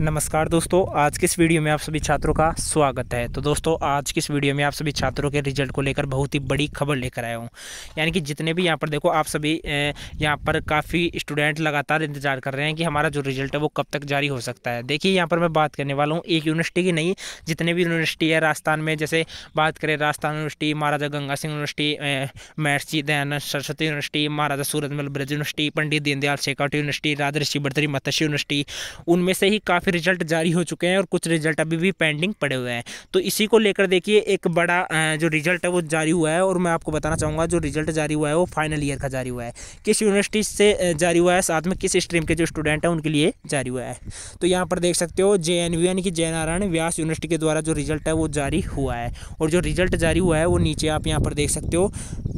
नमस्कार दोस्तों आज के इस वीडियो में आप सभी छात्रों का स्वागत है तो दोस्तों आज के इस वीडियो में आप सभी छात्रों के रिजल्ट को लेकर बहुत ही बड़ी खबर लेकर आया हूँ यानी कि जितने भी यहाँ पर देखो आप सभी यहाँ पर काफ़ी स्टूडेंट लगातार इंतजार कर रहे हैं कि हमारा जो रिजल्ट है वो कब तक जारी हो सकता है देखिए यहाँ पर मैं बात करने वाला हूँ एक यूनिवर्सिटी की नहीं जितने भी यूनिवर्सिटी है राजस्थान में जैसे बात करें Rajasthan university Maharaja Ganga Singh university Maharshi Dayanand Saraswati university Maharaja Surajmal Braj university Pandit Deendayal Shekhawat university Rajrishi Bhartari Matsya university उनमें से ही काफ़ी काफ़ी रिजल्ट जारी हो चुके हैं और कुछ रिजल्ट अभी भी पेंडिंग पड़े हुए हैं तो इसी को लेकर देखिए एक बड़ा जो रिजल्ट है वो जारी हुआ है और मैं आपको बताना चाहूँगा जो रिजल्ट जारी हुआ है वो फाइनल ईयर का जारी हुआ है किस यूनिवर्सिटी से जारी हुआ है साथ में किस स्ट्रीम के जो स्टूडेंट हैं उनके लिए जारी हुआ है तो यहाँ पर देख सकते हो जे एन यानी कि जयनारायण व्यास यूनिवर्सिटी के द्वारा जो रिजल्ट है वो जारी हुआ है और जो रिजल्ट जारी हुआ है वो नीचे आप यहाँ पर देख सकते हो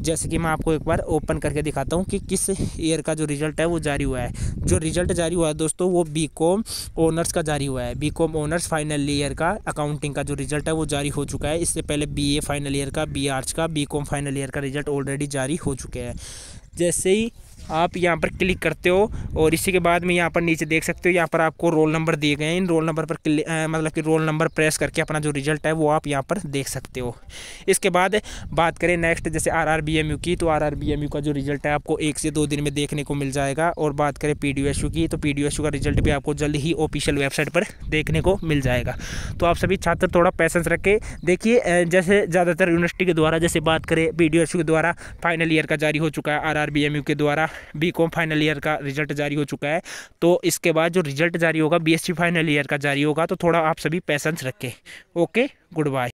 जैसे कि मैं आपको एक बार ओपन करके दिखाता हूँ कि किस ईयर का जो रिजल्ट है वो जारी हुआ है जो रिजल्ट जारी हुआ है दोस्तों वो बी कॉम ऑनर्स इसका जारी हुआ है B com honours final year का अकाउंटिंग का जो रिजल्ट है वो जारी हो चुका है इससे पहले बी ए फाइनल ईयर का बी आर्ट्स का बी कॉम फाइनल ईयर का रिजल्ट ऑलरेडी जारी हो चुके हैं जैसे ही आप यहाँ पर क्लिक करते हो और इसी के बाद में यहाँ पर नीचे देख सकते हो यहाँ पर आपको रोल नंबर दिए गए हैं इन रोल नंबर पर क्लिक मतलब कि रोल नंबर प्रेस करके अपना जो रिजल्ट है वो आप यहाँ पर देख सकते हो इसके बाद बात करें नेक्स्ट जैसे R R B M U की तो R R B M U का जो रिजल्ट है आपको एक से दो दिन में देखने को मिल जाएगा और बात करें पी डी एस यू की तो पी डी एस यू का रिजल्ट भी आपको जल्द ही ऑफिशियल वेबसाइट पर देखने को मिल जाएगा तो आप सभी छात्र थोड़ा पैसेंस रखें देखिए जैसे ज़्यादातर यूनिवर्सिटी के द्वारा जैसे बात करें पी डी एस यू के द्वारा फाइनल ईयर का जारी हो चुका है आर आर बीएमयू के द्वारा बीकॉम फाइनल ईयर का रिजल्ट जारी हो चुका है तो इसके बाद जो रिजल्ट जारी होगा बी फाइनल ईयर का जारी होगा तो थोड़ा आप सभी पैसेंस रखें ओके गुड बाय